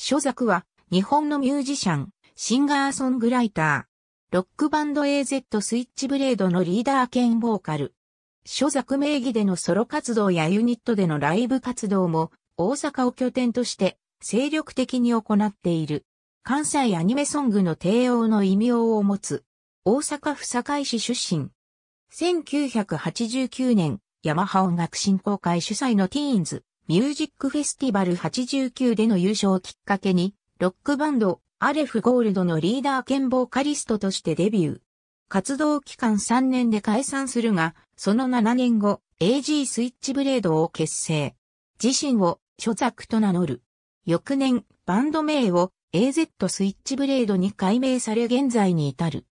所作は、日本のミュージシャン、シンガーソングライター。ロックバンド AZ スイッチブレードのリーダー兼ボーカル。所作名義でのソロ活動やユニットでのライブ活動も、大阪を拠点として、精力的に行っている。関西アニメソングの帝王の異名を持つ。大阪府堺市出身。1989年、ヤマハ音楽振興会主催のティーンズ、ミュージックフェスティバル89での優勝をきっかけに、ロックバンド、アレフゴールドのリーダー兼ボーカリストとしてデビュー。活動期間3年で解散するが、その7年後、AG スイッチブレードを結成。自身を、所作と名乗る。翌年、バンド名を AZ スイッチブレードに改名され現在に至る。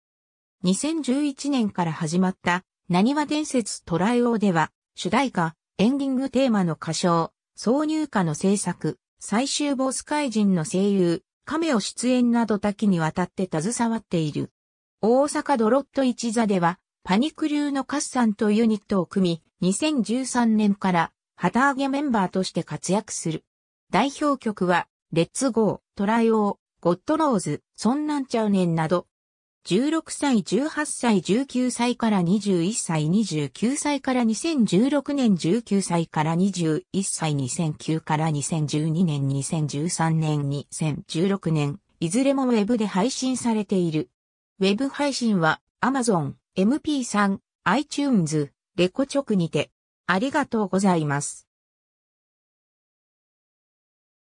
2011年から始まった、何は伝説トライオーでは、主題歌、エンディングテーマの歌唱、挿入歌の制作、最終ボス怪人の声優、亀を出演など多岐にわたって携わっている。大阪ドロット一座では、パニク流のカッサンとユニットを組み、2013年から旗揚げメンバーとして活躍する。代表曲は、レッツゴー、トライオー、ゴッドローズ、そんなんちゃうねんなど、16歳、18歳、19歳から21歳、29歳から2016年、19歳から21歳、2009から2012年、2013年、2016年、いずれも Web で配信されている。Web 配信は Amazon、MP3、iTunes、レコ直にて。ありがとうございます。